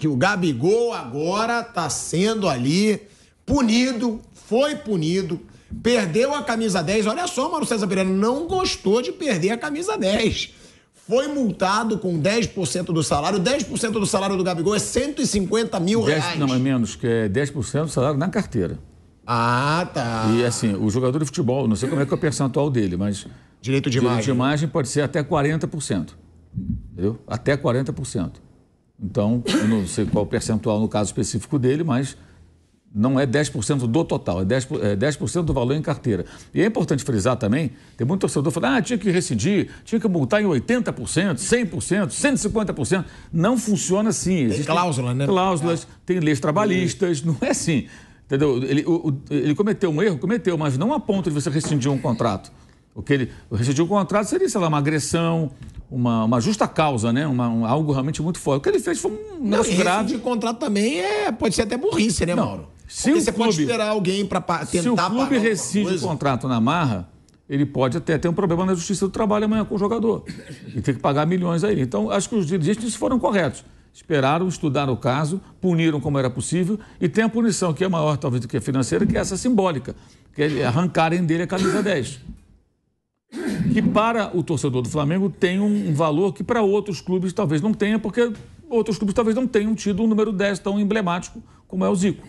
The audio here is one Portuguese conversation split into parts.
que o Gabigol agora está sendo ali punido, foi punido, perdeu a camisa 10. Olha só, Mauro César Pereira não gostou de perder a camisa 10. Foi multado com 10% do salário. 10% do salário do Gabigol é 150 mil 10, reais. Não, é menos, que é 10% do salário na carteira. Ah, tá. E assim, o jogador de futebol, não sei como é que é o percentual dele, mas. Direito de direito imagem. Direito de imagem pode ser até 40%. Entendeu? Até 40%. Então, não sei qual o percentual no caso específico dele, mas não é 10% do total, é 10%, é 10 do valor em carteira. E é importante frisar também, tem muito torcedor falando, ah, tinha que rescindir, tinha que multar em 80%, 100%, 150%. Não funciona assim. Existem tem cláusula, né? Cláusulas, ah. tem leis trabalhistas, não é assim. Entendeu? Ele, o, ele cometeu um erro, cometeu, mas não a ponto de você rescindir um contrato o que ele rescindiu o contrato seria, sei lá, uma agressão, uma, uma justa causa, né? Uma, um, algo realmente muito forte. O que ele fez foi um negócio grave. O contrato também é, pode ser até burrice, né, Não. Mauro? Se Porque o você clube, pode esperar alguém para tentar Se o clube rescinde o contrato na marra, ele pode até ter um problema na justiça do trabalho amanhã com o jogador e ter que pagar milhões aí. Então, acho que os dirigentes foram corretos. Esperaram, estudaram o caso, puniram como era possível e tem a punição que é maior, talvez, do que a financeira, que é essa simbólica, que é arrancarem dele a camisa 10 que para o torcedor do Flamengo tem um valor que para outros clubes talvez não tenha, porque outros clubes talvez não tenham tido um número 10 tão emblemático como é o Zico.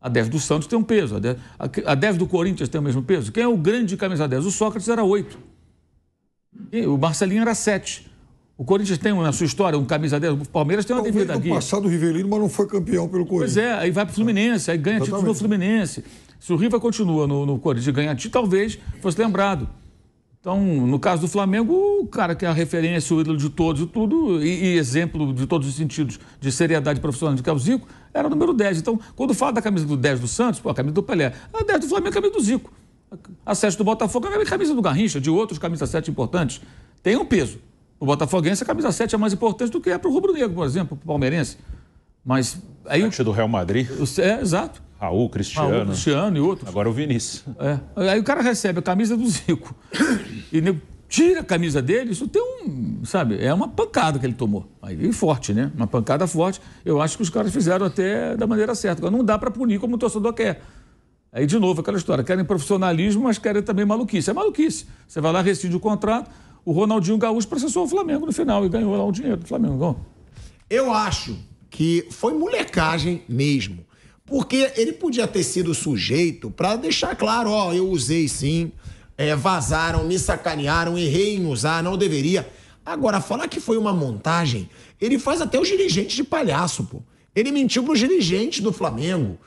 A 10 do Santos tem um peso, a 10, a 10 do Corinthians tem o mesmo peso. Quem é o grande camisa 10? O Sócrates era 8. E o Marcelinho era 7. O Corinthians tem na sua história um camisa 10, o Palmeiras tem uma Talvez dívida aqui. passado o Rivelino, mas não foi campeão pelo Corinthians. Pois é, aí vai para o Fluminense, aí ganha Exatamente. título no Fluminense. Se o Riva continua no, no Corinthians e ganha título, talvez fosse lembrado. Então, no caso do Flamengo, o cara que é a referência, o ídolo de todos e tudo, e, exemplo de todos os sentidos de seriedade profissional de Carlos Zico, era o número 10. Então, quando fala da camisa do 10 do Santos, pô, a camisa do Pelé, a 10 do Flamengo é a camisa do Zico. A 7 do Botafogo é a camisa do Garrincha, de outros camisas 7 importantes. Tem um peso. O botafoguense, a camisa 7 é mais importante do que é para o rubro-negro, por exemplo, para o palmeirense. Mas aí... Sete do Real Madrid. É, exato. Raul, Cristiano. Raul, Cristiano e outros. Agora o Vinícius. É. Aí o cara recebe a camisa do Zico e nego tira a camisa dele, isso tem um, sabe, é uma pancada que ele tomou. vem forte, né? Uma pancada forte. Eu acho que os caras fizeram até da maneira certa. Agora, não dá para punir como o torcedor quer. Aí, de novo, aquela história, querem profissionalismo, mas querem também maluquice. É maluquice. Você vai lá, rescinde o contrato, o Ronaldinho Gaúcho processou o Flamengo no final e ganhou lá o dinheiro do Flamengo. Eu acho que foi molecagem mesmo. Porque ele podia ter sido sujeito para deixar claro, ó, eu usei sim, é, vazaram, me sacanearam, errei em usar, não deveria. Agora, falar que foi uma montagem, ele faz até os dirigentes de palhaço, pô. Ele mentiu para os dirigentes do Flamengo.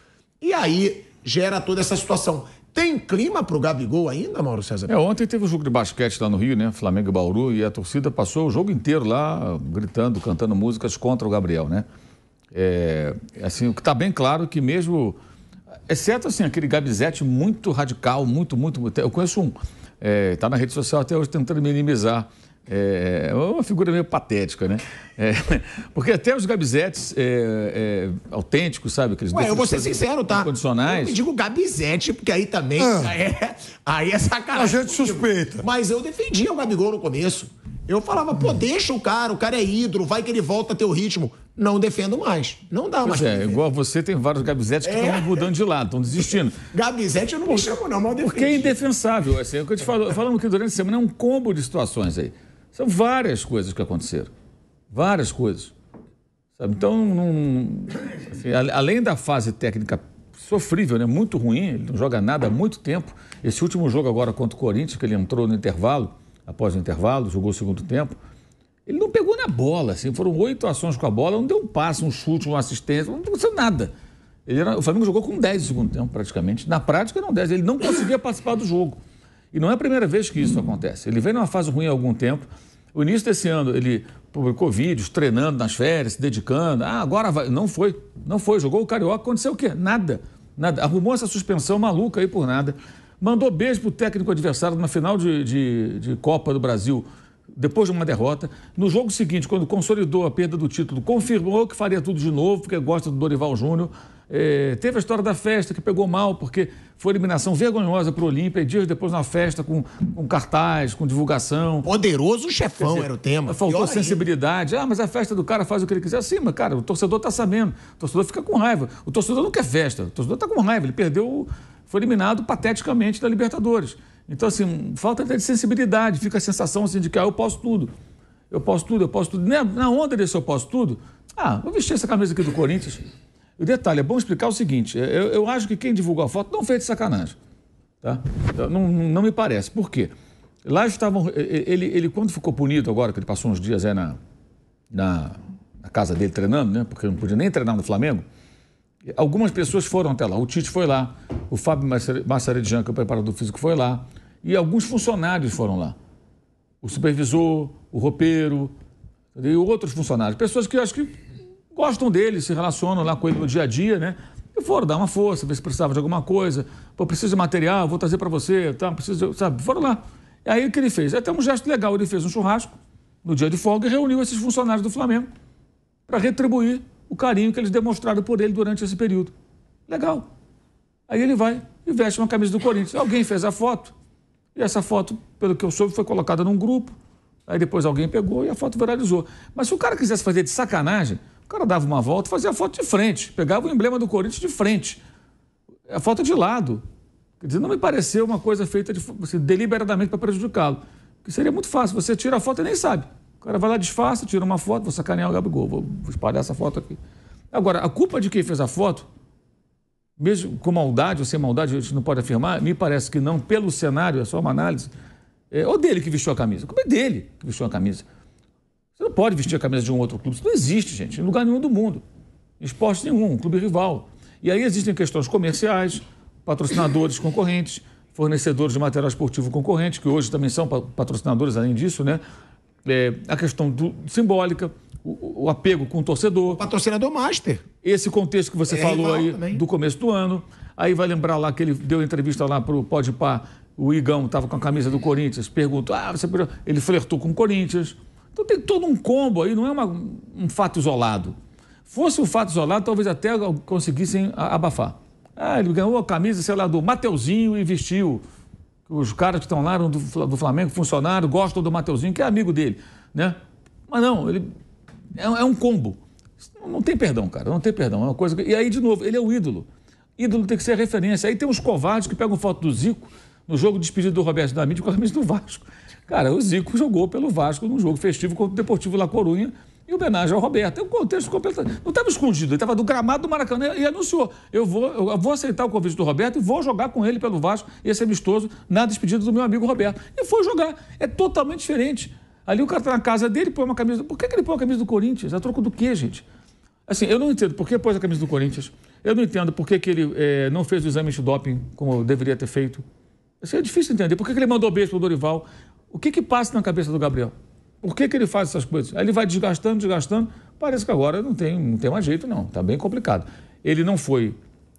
E aí gera toda essa situação. Tem clima para o Gabigol ainda, Mauro César? É, ontem teve o um jogo de basquete lá no Rio, né? Flamengo e Bauru, e a torcida passou o jogo inteiro lá gritando, cantando músicas contra o Gabriel, né? É, assim, o que está bem claro que mesmo Exceto, assim, aquele Gabizete muito radical, muito, muito... Eu conheço um, está é, tá na rede social até hoje tentando minimizar. É, é uma figura meio patética, né? É, porque até os gabizetes é, é, autênticos, sabe? Aqueles Ué, eu vou ser sincero, tá? Condicionais. Eu me digo gabizete, porque aí também ah. aí é, aí é sacanagem. A gente suspeita. Mas eu defendia o Gabigol no começo. Eu falava, pô, deixa o cara, o cara é hidro, vai que ele volta a ter o ritmo. Não defendo mais. Não dá pois mais. É, igual você, tem vários Gabizetes que estão é. mudando de lado, estão desistindo. Gabizete eu não me chamo, não, é mal defendo. Porque é indefensável. Assim, é o que eu te falo, que durante a semana é um combo de situações aí. São várias coisas que aconteceram. Várias coisas. Sabe? Então, não, assim, além da fase técnica sofrível, né? muito ruim, ele não joga nada há muito tempo. Esse último jogo agora contra o Corinthians, que ele entrou no intervalo após o intervalo, jogou o segundo tempo. Ele não pegou na bola, assim, foram oito ações com a bola, não deu um passe, um chute, uma assistência, não aconteceu nada. Era, o Flamengo jogou com 10 no segundo tempo, praticamente. Na prática, não 10. Ele não conseguia participar do jogo. E não é a primeira vez que isso acontece. Ele veio numa fase ruim há algum tempo. O início desse ano, ele publicou vídeos, treinando nas férias, se dedicando. Ah, agora vai. Não foi. Não foi. Jogou o Carioca. Aconteceu o quê? Nada. Nada. Arrumou essa suspensão maluca aí por nada. Mandou beijo para o técnico adversário na final de, de, de Copa do Brasil depois de uma derrota. No jogo seguinte, quando consolidou a perda do título, confirmou que faria tudo de novo, porque gosta do Dorival Júnior. É, teve a história da festa, que pegou mal, porque foi eliminação vergonhosa para o Olímpia, e dias depois na festa, com, com cartaz, com divulgação. Poderoso chefão dizer, era o tema. Faltou Pior sensibilidade. Aí. Ah, mas a festa do cara faz o que ele quiser. Sim, mas, cara, o torcedor está sabendo. O torcedor fica com raiva. O torcedor não quer festa. O torcedor está com raiva. Ele perdeu o foi eliminado pateticamente da Libertadores. Então, assim, falta até de sensibilidade, fica a sensação assim, de que ah, eu posso tudo. Eu posso tudo, eu posso tudo. Né, na onda desse eu posso tudo, ah, vou vestir essa camisa aqui do Corinthians. E o detalhe, é bom explicar o seguinte: é, eu, eu acho que quem divulgou a foto não fez de sacanagem. Tá? Então, não, não me parece. Por quê? Lá estavam. Ele, ele, quando ficou punido agora, que ele passou uns dias aí na, na, na casa dele treinando, né? Porque não podia nem treinar no Flamengo, Algumas pessoas foram até lá. O Tite foi lá, o Fábio Massaredian, que é o preparador físico, foi lá, e alguns funcionários foram lá. O supervisor, o roupeiro e outros funcionários. Pessoas que eu acho que gostam dele, se relacionam lá com ele no dia a dia, né? E foram dar uma força, ver se precisava de alguma coisa. Pô, preciso de material, vou trazer para você, tá? Preciso, sabe? Foram lá. E aí o que ele fez? Até um gesto legal, ele fez um churrasco no dia de folga e reuniu esses funcionários do Flamengo para retribuir o carinho que eles demonstraram por ele durante esse período. Legal. Aí ele vai e veste uma camisa do Corinthians. Alguém fez a foto, e essa foto, pelo que eu soube, foi colocada num grupo. Aí depois alguém pegou e a foto viralizou. Mas se o cara quisesse fazer de sacanagem, o cara dava uma volta, fazia a foto de frente, pegava o emblema do Corinthians de frente, a foto de lado. Quer dizer, não me pareceu uma coisa feita de, assim, deliberadamente para prejudicá-lo. Que seria muito fácil, você tira a foto e nem sabe cara vai lá, disfarça, tira uma foto, vou sacanear o Gabigol, vou espalhar essa foto aqui. Agora, a culpa de quem fez a foto, mesmo com maldade ou sem maldade, a gente não pode afirmar, me parece que não, pelo cenário, é só uma análise, é, ou dele que vestiu a camisa. Como é dele que vestiu a camisa? Você não pode vestir a camisa de um outro clube, isso não existe, gente, em lugar nenhum do mundo. Esporte nenhum, um clube rival. E aí existem questões comerciais, patrocinadores concorrentes, fornecedores de material esportivo concorrente, que hoje também são patrocinadores, além disso, né? é, a questão do, simbólica, o, o, apego com o torcedor. Patrocinador master. Esse contexto que você é falou aí também. do começo do ano. Aí vai lembrar lá que ele deu entrevista lá para o Podpah, o Igão estava com a camisa do Corinthians, perguntou, ah, você... ele flertou com o Corinthians. Então tem todo um combo aí, não é uma, um fato isolado. Fosse um fato isolado, talvez até conseguissem abafar. Ah, ele ganhou a camisa, sei lá, do Mateuzinho e vestiu. Os caras que estão lá do Flamengo, funcionário, gostam do Mateuzinho, que é amigo dele, né? Mas não, ele é, é um combo. Não tem perdão, cara, não tem perdão. É uma coisa que... E aí, de novo, ele é o ídolo. Ídolo tem que ser referência. Aí tem os covardes que pegam foto do Zico no jogo de despedido do Roberto mídia com a camisa do Vasco. Cara, o Zico jogou pelo Vasco num jogo festivo contra o Deportivo La Coruña e homenagem ao Roberto. É um contexto completamente. Não estava escondido, ele estava do gramado do Maracanã e anunciou: eu vou, eu vou aceitar o convite do Roberto e vou jogar com ele pelo Vasco, esse amistoso, na despedida do meu amigo Roberto. E foi jogar. É totalmente diferente. Ali o cara está na casa dele, põe uma camisa. Por que, que ele põe a camisa do Corinthians? A é troco do quê, gente? Assim, eu não entendo por que pôs a camisa do Corinthians. Eu não entendo por que, que ele é, não fez o exame de doping como deveria ter feito. Assim, é difícil entender. Por que, que ele mandou beijo pro Dorival? O que que passa na cabeça do Gabriel? Por que, que ele faz essas coisas? Aí ele vai desgastando, desgastando. Parece que agora não tem, não tem mais jeito, não. Está bem complicado. Ele não foi.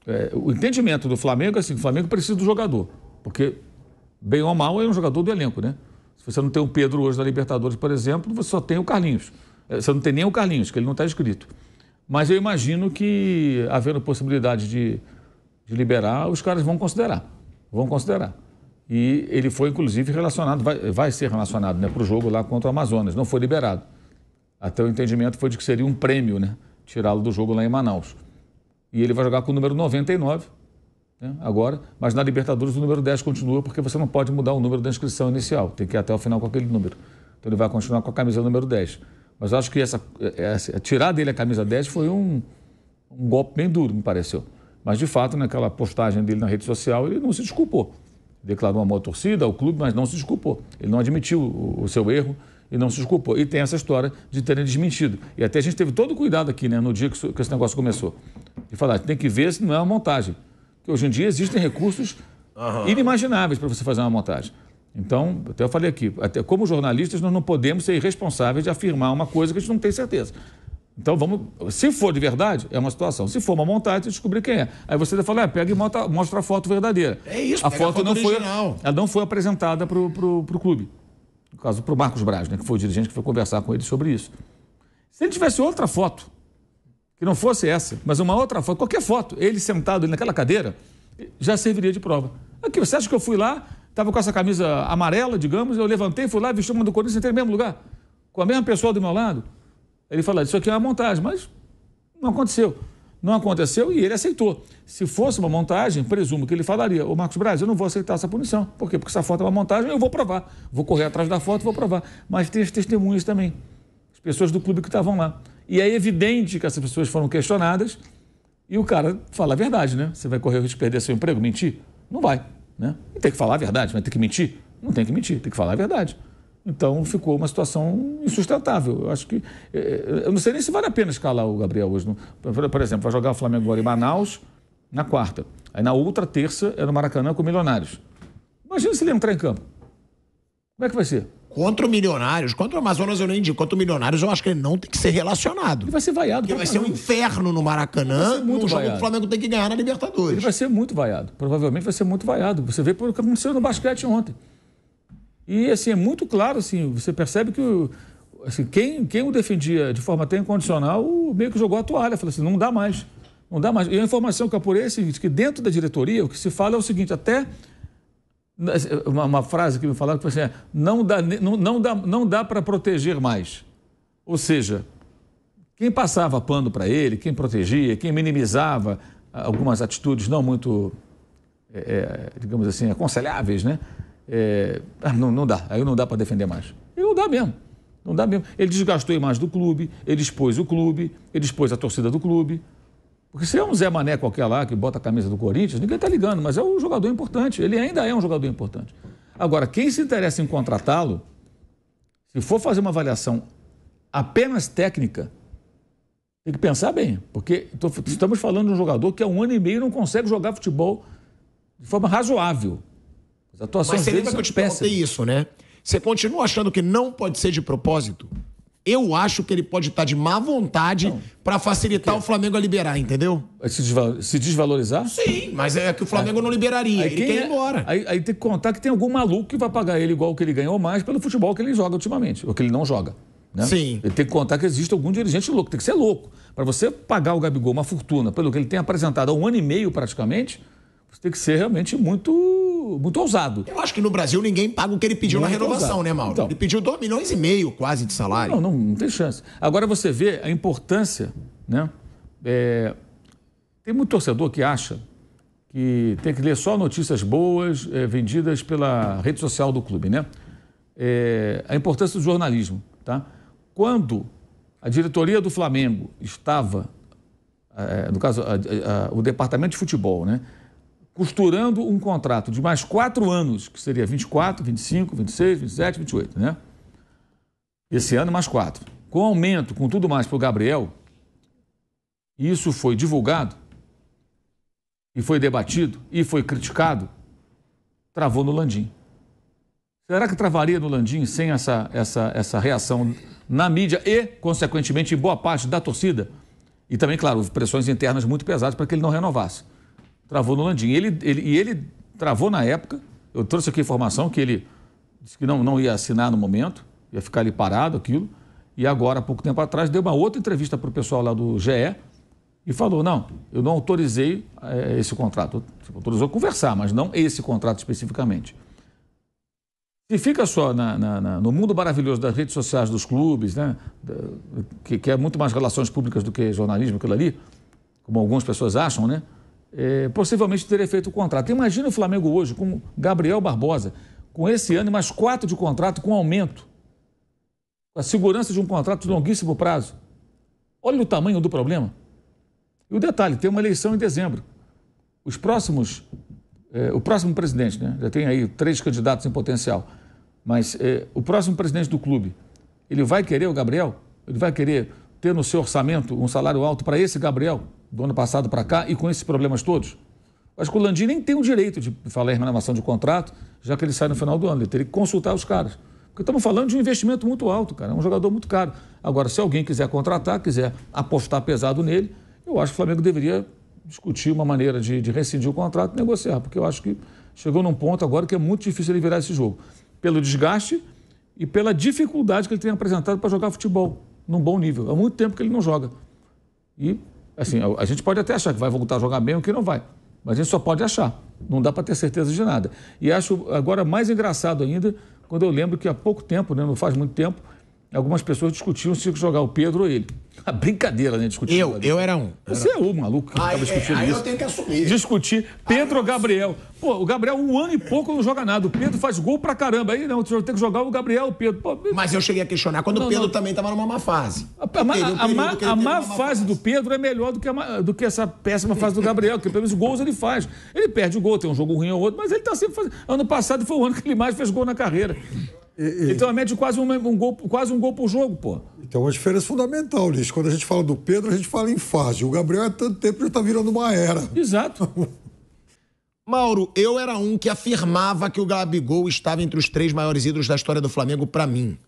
É, o entendimento do Flamengo é assim: o Flamengo precisa do jogador. Porque, bem ou mal, é um jogador do elenco, né? Se você não tem o Pedro hoje da Libertadores, por exemplo, você só tem o Carlinhos. É, você não tem nem o Carlinhos, que ele não está escrito. Mas eu imagino que, havendo possibilidade de, de liberar, os caras vão considerar. Vão considerar e ele foi inclusive relacionado, vai, vai ser relacionado né, para o jogo lá contra o Amazonas, não foi liberado. Até o entendimento foi de que seria um prêmio né, tirá-lo do jogo lá em Manaus. E ele vai jogar com o número 99 né, agora, mas na Libertadores o número 10 continua porque você não pode mudar o número da inscrição inicial, tem que ir até o final com aquele número. Então ele vai continuar com a camisa número 10. Mas acho que essa, é, essa é, tirar dele a camisa 10 foi um, um golpe bem duro, me pareceu. Mas de fato, naquela postagem dele na rede social, ele não se desculpou declarou uma torcida ao clube, mas não se desculpou. Ele não admitiu o, o seu erro e não se desculpou. E tem essa história de terem desmentido. E até a gente teve todo o cuidado aqui, né, no dia que, que esse negócio começou. E falar, tem que ver se não é uma montagem. Porque hoje em dia existem recursos uhum. inimagináveis para você fazer uma montagem. Então, até eu falei aqui, até como jornalistas, nós não podemos ser irresponsáveis de afirmar uma coisa que a gente não tem certeza. Então vamos. Se for de verdade, é uma situação. Se for uma montagem, descobrir quem é. Aí você vai é, pega e mostra a foto verdadeira. É isso, a foto, a foto não original. foi. Ela não foi apresentada para o clube. No caso, para o Marcos Braz, né, que foi o dirigente que foi conversar com ele sobre isso. Se ele tivesse outra foto, que não fosse essa, mas uma outra foto, qualquer foto, ele sentado ali naquela cadeira, já serviria de prova. Aqui, você acha que eu fui lá, estava com essa camisa amarela, digamos, eu levantei, fui lá, vesti uma do Corinthians, entrei no mesmo lugar, com a mesma pessoa do meu lado? ele fala, isso aqui é uma montagem, mas não aconteceu. Não aconteceu e ele aceitou. Se fosse uma montagem, presumo que ele falaria, ô Marcos Braz, eu não vou aceitar essa punição. Por quê? Porque essa foto é uma montagem, eu vou provar. Vou correr atrás da foto e vou provar. Mas tem as testemunhas também, as pessoas do clube que estavam lá. E é evidente que essas pessoas foram questionadas e o cara fala a verdade, né? Você vai correr o risco de perder seu emprego? Mentir? Não vai, né? E tem que falar a verdade, mas tem que mentir? Não tem que mentir, tem que falar a verdade. Então ficou uma situação insustentável. Eu acho que. É, é, eu não sei nem se vale a pena escalar o Gabriel hoje. Por exemplo, vai jogar o Flamengo agora em Manaus na quarta. Aí na outra terça é no Maracanã com o Milionários. Imagina se ele entrar em campo. Como é que vai ser? Contra o Milionários, contra o Amazonas eu nem digo, contra o Milionários eu acho que ele não tem que ser relacionado. Ele vai ser vaiado. Porque vai ser um inferno no Maracanã, muito jogo que o Flamengo tem que ganhar na Libertadores. Ele vai ser muito vaiado, provavelmente vai ser muito vaiado. Você vê pelo que aconteceu no basquete ontem. E assim, é muito claro, assim, você percebe que assim, quem, quem o defendia de forma até incondicional meio que jogou a toalha, falou assim, não dá mais, não dá mais. E a informação que eu apurei é a seguinte, que dentro da diretoria o que se fala é o seguinte, até uma, uma frase que me falaram que foi assim, é, não dá, não, não dá, não dá para proteger mais. Ou seja, quem passava pano para ele, quem protegia, quem minimizava ah, algumas atitudes não muito, é, é digamos assim, aconselháveis, né? É, ah, não, não dá, aí não dá para defender mais. E não dá mesmo. Não dá mesmo. Ele desgastou a imagem do clube, ele expôs o clube, ele expôs a torcida do clube. Porque se é um Zé Mané qualquer lá que bota a camisa do Corinthians, ninguém está ligando, mas é um jogador importante. Ele ainda é um jogador importante. Agora, quem se interessa em contratá-lo, se for fazer uma avaliação apenas técnica, tem que pensar bem, porque estamos falando de um jogador que há um ano e meio não consegue jogar futebol de forma razoável. As atuações Mas você lembra que eu te péssimas. perguntei isso, né? Você continua achando que não pode ser de propósito? Eu acho que ele pode estar de má vontade para facilitar porque... o Flamengo a liberar, entendeu? Se, desval... se, desvalorizar? Sim, mas é que o Flamengo não liberaria. Aí ele quer ir é? embora. Aí, aí, tem que contar que tem algum maluco que vai pagar ele igual que ele ganhou mais pelo futebol que ele joga ultimamente, ou que ele não joga. Né? Sim. Ele tem que contar que existe algum dirigente louco, tem que ser louco. Para você pagar o Gabigol uma fortuna pelo que ele tem apresentado há um ano e meio praticamente, você tem que ser realmente muito, muito ousado. Eu acho que no Brasil ninguém paga o que ele pediu muito na renovação, ousado. né, Mauro? Então, ele pediu 2 milhões e meio quase de salário. Não, não, não, tem chance. Agora você vê a importância, né? É, tem muito torcedor que acha que tem que ler só notícias boas é, vendidas pela rede social do clube, né? É, a importância do jornalismo, tá? Quando a diretoria do Flamengo estava, é, no caso, a, a, a, o departamento de futebol, né? costurando um contrato de mais quatro anos, que seria 24, 25, 26, 27, 28, né? Esse ano mais quatro. Com aumento, com tudo mais para o Gabriel, isso foi divulgado e foi debatido e foi criticado, travou no Landim. Será que travaria no Landim sem essa, essa, essa reação na mídia e, consequentemente, em boa parte da torcida? E também, claro, pressões internas muito pesadas para que ele não renovasse travou no Landim. Ele, ele, e ele travou na época, eu trouxe aqui a informação que ele disse que não, não ia assinar no momento, ia ficar ali parado aquilo, e agora, há pouco tempo atrás, deu uma outra entrevista para o pessoal lá do GE e falou, não, eu não autorizei é, esse contrato. Tipo, autorizou conversar, mas não esse contrato especificamente. Se fica só na, na, na, no mundo maravilhoso das redes sociais dos clubes, né, que, que é muito mais relações públicas do que jornalismo, aquilo ali, como algumas pessoas acham, né? é, possivelmente teria feito o contrato. Imagina o Flamengo hoje com Gabriel Barbosa, com esse ano mais quatro de contrato com aumento, a segurança de um contrato de longuíssimo prazo. Olha o tamanho do problema. E o detalhe, tem uma eleição em dezembro. Os próximos, é, o próximo presidente, né? Já tem aí três candidatos em potencial. Mas é, o próximo presidente do clube, ele vai querer o Gabriel? Ele vai querer ter no seu orçamento um salário alto para esse Gabriel, do ano passado para cá, e com esses problemas todos? Acho que o Landim nem tem o direito de falar em renovação de contrato, já que ele sai no final do ano. Ele teria que consultar os caras. Porque estamos falando de um investimento muito alto, cara. É um jogador muito caro. Agora, se alguém quiser contratar, quiser apostar pesado nele, eu acho que o Flamengo deveria discutir uma maneira de, de rescindir o contrato e negociar. Porque eu acho que chegou num ponto agora que é muito difícil ele virar esse jogo. Pelo desgaste e pela dificuldade que ele tem apresentado para jogar futebol num bom nível. Há muito tempo que ele não joga. E, assim, a, a gente pode até achar que vai voltar a jogar bem ou que não vai. Mas a gente só pode achar. Não dá para ter certeza de nada. E acho agora mais engraçado ainda quando eu lembro que há pouco tempo, né, não faz muito tempo, algumas pessoas discutiam se jogar o Pedro ou ele. A brincadeira, né? Discutir. Eu, eu era um. Você era... é o maluco que estava ah, é, discutindo aí isso. eu tenho que assumir. Discutir Pedro ah, ou Gabriel. Pô, o Gabriel, um ano e pouco, não joga nada. O Pedro faz gol pra caramba. Aí não, tem que jogar o Gabriel, o Pedro. Pô, mas eu cheguei a questionar quando não, o Pedro não. também estava numa má fase. A, má, a a má fase, fase do Pedro é melhor do que, a do que essa péssima fase do Gabriel, porque pelo menos gols ele faz. Ele perde o gol, tem um jogo ruim ou outro, mas ele tá sempre fazendo. Ano passado foi o ano que ele mais fez gol na carreira. E, então, a média de quase um, um, gol, quase um gol por jogo, pô. Então, é uma diferença fundamental, Lixo. Quando a gente fala do Pedro, a gente fala em fase. O Gabriel há é tanto tempo já está virando uma era. Exato. Mauro, eu era um que afirmava que o Gabigol estava entre os três maiores ídolos da história do Flamengo para mim.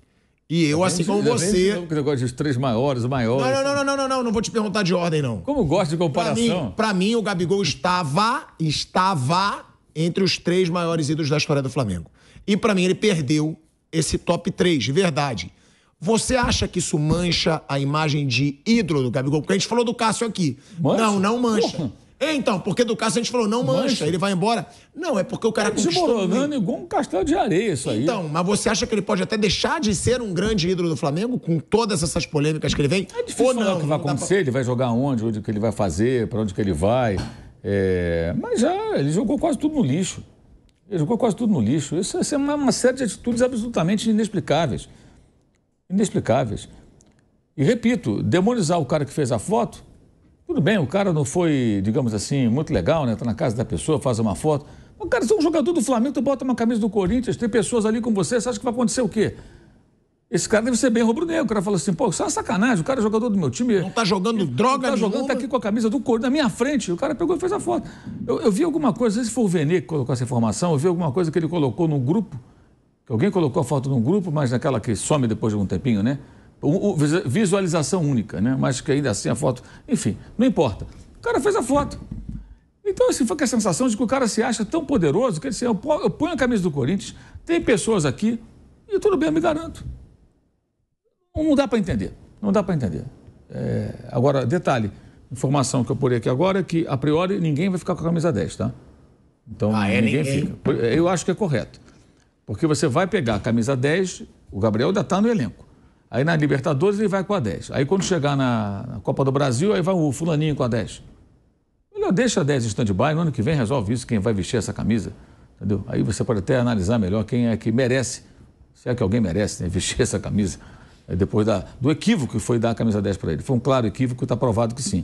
E eu, tá assim como tá você. Que negócio de três maiores, maiores. Não, não, não, não, não, não, vou te perguntar de ordem, não. Como gosto de comparação? Para mim, o Gabigol estava, estava entre os três maiores ídolos da história do Flamengo. E para mim, ele perdeu esse top 3, de verdade. Você acha que isso mancha a imagem de ídolo do Gabigol? Porque a gente falou do Cássio aqui. Mancha? Não, não mancha. Porra. É, então, porque do Cássio a gente falou, não mancha, mancha, ele vai embora. Não, é porque o cara ele conquistou... Ele igual um castelo de areia isso aí. Então, mas você acha que ele pode até deixar de ser um grande ídolo do Flamengo com todas essas polêmicas que ele vem? É difícil Ou não, o que vai acontecer, pra... ele vai jogar onde, onde que ele vai fazer, para onde que ele vai. É... Mas já, ele jogou quase tudo no lixo. Ele jogou quase tudo no lixo. Isso, isso é uma, uma série de atitudes absolutamente inexplicáveis. Inexplicáveis. E repito, demonizar o cara que fez a foto, tudo bem, o cara não foi, digamos assim, muito legal, né? Tá na casa da pessoa, faz uma foto. O cara, você é um jogador do Flamengo, tu bota uma camisa do Corinthians, tem pessoas ali com você, você acha que vai acontecer o quê? Esse cara deve ser bem rubro-negro. O cara falou assim, pô, isso é uma sacanagem, o cara é jogador do meu time. Não tá jogando droga tá não tá nenhuma. jogando, tá aqui com a camisa do Corinthians na minha frente. O cara pegou e fez a foto. Eu, eu vi alguma coisa, não sei se foi o Venê que colocou essa informação, eu vi alguma coisa que ele colocou no grupo, alguém colocou a foto num grupo, mas naquela que some depois de um tempinho, né? O, o, visualização única, né? Mas que ainda assim a foto... Enfim, não importa. O cara fez a foto. Então, assim, com a sensação de que o cara se acha tão poderoso que ele assim, eu ponho a camisa do Corinthians, tem pessoas aqui e tudo bem, eu me garanto. Não dá para entender. Não dá para entender. É, agora, detalhe: informação que eu porei aqui agora é que, a priori, ninguém vai ficar com a camisa 10, tá? Então, ah, é, ninguém, ninguém fica. Eu acho que é correto. Porque você vai pegar a camisa 10, o Gabriel ainda está no elenco. Aí na Libertadores ele vai com a 10. Aí quando chegar na, na Copa do Brasil, aí vai o fulaninho com a 10. Melhor deixa a 10 em stand-by, no ano que vem resolve isso, quem vai vestir essa camisa. Entendeu? Aí você pode até analisar melhor quem é que merece, se é que alguém merece né, vestir essa camisa. É, depois da, do equívoco que foi dar a camisa 10 para ele. Foi um claro equívoco, está provado que sim.